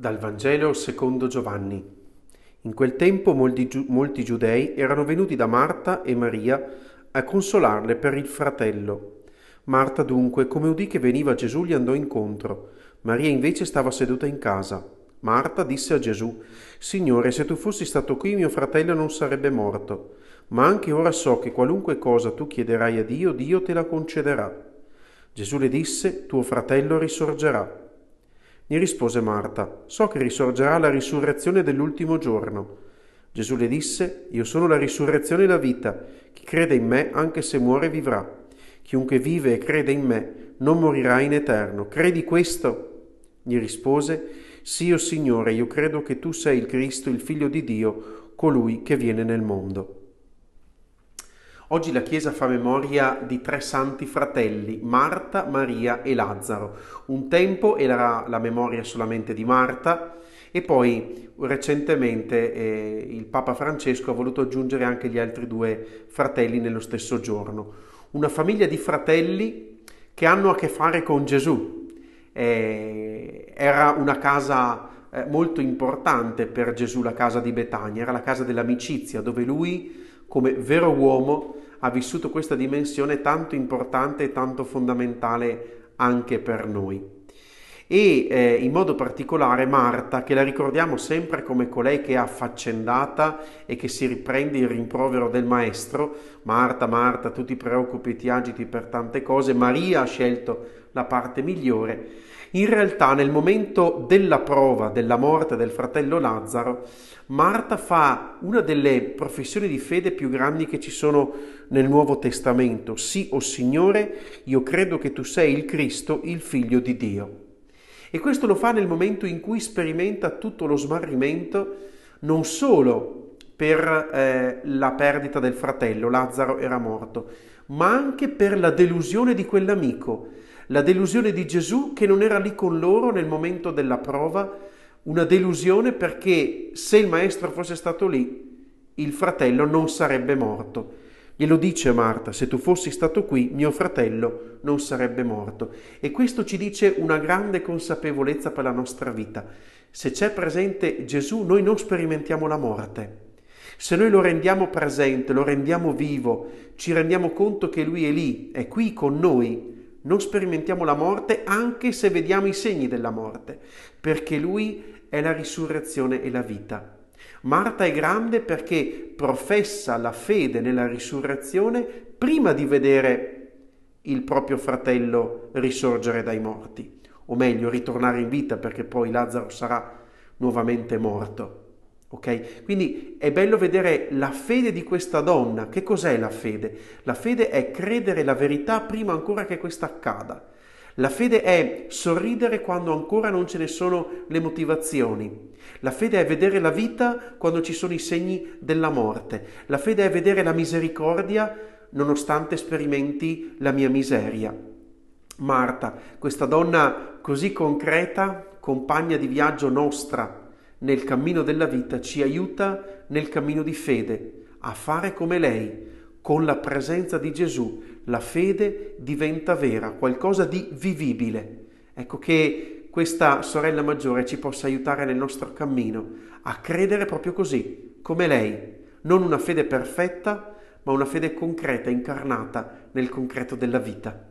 Dal Vangelo secondo Giovanni. In quel tempo molti, molti, giudei erano venuti da Marta e Maria a consolarle per il fratello. Marta dunque, come udì che veniva Gesù, gli andò incontro. Maria invece stava seduta in casa. Marta disse a Gesù, Signore, se tu fossi stato qui mio fratello non sarebbe morto, ma anche ora so che qualunque cosa tu chiederai a Dio, Dio te la concederà. Gesù le disse, tuo fratello risorgerà. Gli rispose Marta, so che risorgerà la risurrezione dell'ultimo giorno. Gesù le disse, io sono la risurrezione e la vita, chi crede in me anche se muore vivrà. Chiunque vive e crede in me non morirà in eterno. Credi questo? Gli rispose, sì, o oh Signore, io credo che tu sei il Cristo, il Figlio di Dio, colui che viene nel mondo. Oggi la Chiesa fa memoria di tre santi fratelli, Marta, Maria e Lazzaro. Un tempo era la memoria solamente di Marta e poi recentemente eh, il Papa Francesco ha voluto aggiungere anche gli altri due fratelli nello stesso giorno. Una famiglia di fratelli che hanno a che fare con Gesù. Eh, era una casa eh, molto importante per Gesù, la casa di Betania, era la casa dell'amicizia dove lui come vero uomo ha vissuto questa dimensione tanto importante e tanto fondamentale anche per noi e eh, in modo particolare Marta, che la ricordiamo sempre come colei che è affaccendata e che si riprende il rimprovero del maestro. Marta, Marta, tu ti preoccupi e ti agiti per tante cose, Maria ha scelto la parte migliore. In realtà nel momento della prova della morte del fratello Lazzaro, Marta fa una delle professioni di fede più grandi che ci sono nel Nuovo Testamento. Sì, o oh Signore, io credo che tu sei il Cristo, il Figlio di Dio. E questo lo fa nel momento in cui sperimenta tutto lo smarrimento, non solo per eh, la perdita del fratello, Lazzaro era morto, ma anche per la delusione di quell'amico, la delusione di Gesù che non era lì con loro nel momento della prova, una delusione perché se il maestro fosse stato lì, il fratello non sarebbe morto. Glielo dice a Marta, se tu fossi stato qui, mio fratello non sarebbe morto. E questo ci dice una grande consapevolezza per la nostra vita. Se c'è presente Gesù, noi non sperimentiamo la morte. Se noi lo rendiamo presente, lo rendiamo vivo, ci rendiamo conto che Lui è lì, è qui con noi, non sperimentiamo la morte anche se vediamo i segni della morte, perché Lui è la risurrezione e la vita. Marta è grande perché professa la fede nella risurrezione prima di vedere il proprio fratello risorgere dai morti, o meglio ritornare in vita perché poi Lazzaro sarà nuovamente morto. Okay? Quindi è bello vedere la fede di questa donna. Che cos'è la fede? La fede è credere la verità prima ancora che questa accada. La fede è sorridere quando ancora non ce ne sono le motivazioni. La fede è vedere la vita quando ci sono i segni della morte. La fede è vedere la misericordia nonostante sperimenti la mia miseria. Marta, questa donna così concreta, compagna di viaggio nostra nel cammino della vita, ci aiuta nel cammino di fede a fare come lei, con la presenza di Gesù la fede diventa vera, qualcosa di vivibile. Ecco che questa sorella maggiore ci possa aiutare nel nostro cammino a credere proprio così, come lei, non una fede perfetta, ma una fede concreta, incarnata nel concreto della vita.